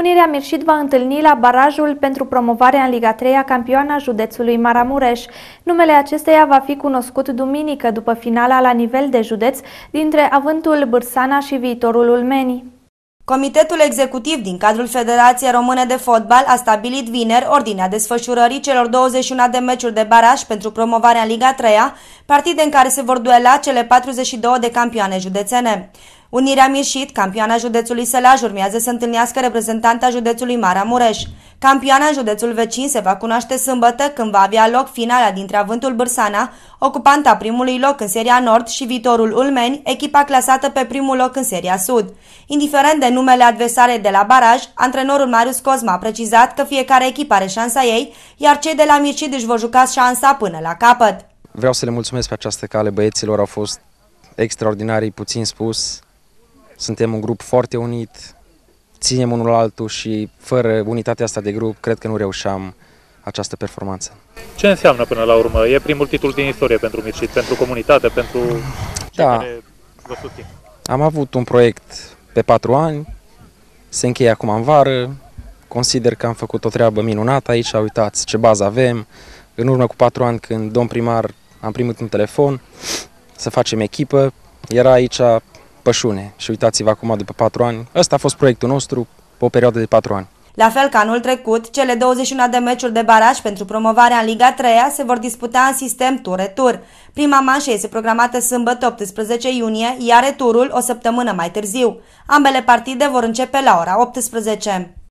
Unirea Mirșit va întâlni la barajul pentru promovarea în Liga 3 a campioana județului Maramureș. Numele acesteia va fi cunoscut duminică după finala la nivel de județ dintre avântul Bârsana și viitorul Ulmenii. Comitetul executiv din cadrul Federației Române de Fotbal a stabilit vineri ordinea desfășurării celor 21 de meciuri de baraj pentru promovarea în Liga 3 -a, partide în care se vor duela cele 42 de campioane județene. Unirea Mișit, campioana județului Sălaj, urmează să întâlnească reprezentanta județului Maramureș. Campioana județul vecin se va cunoaște sâmbătă când va avea loc finala dintre Avântul Bârsana, ocupanta primului loc în seria Nord și viitorul Ulmeni, echipa clasată pe primul loc în seria Sud. Indiferent de numele adversare de la baraj, antrenorul Marius Cosma a precizat că fiecare echipă are șansa ei, iar cei de la Mircid își vor juca șansa până la capăt. Vreau să le mulțumesc pe această cale băieților, au fost extraordinarii, puțin spus, suntem un grup foarte unit, ținem unul altul și fără unitatea asta de grup, cred că nu reușeam această performanță. Ce înseamnă până la urmă? E primul titlu din istorie pentru Mircit, pentru comunitate, pentru cei da. care vă susțin. Am avut un proiect pe patru ani, se încheie acum în vară, consider că am făcut o treabă minunată aici, uitați ce bază avem. În urmă cu patru ani, când domn primar am primit un telefon să facem echipă, era aici pășune. Și uitați-vă acum, după patru ani, ăsta a fost proiectul nostru pe o perioadă de patru ani. La fel ca anul trecut, cele 21 de meciuri de baraj pentru promovarea în Liga 3 se vor disputa în sistem tur-retur. Prima manșă este programată sâmbătă 18 iunie, iar returul o săptămână mai târziu. Ambele partide vor începe la ora 18.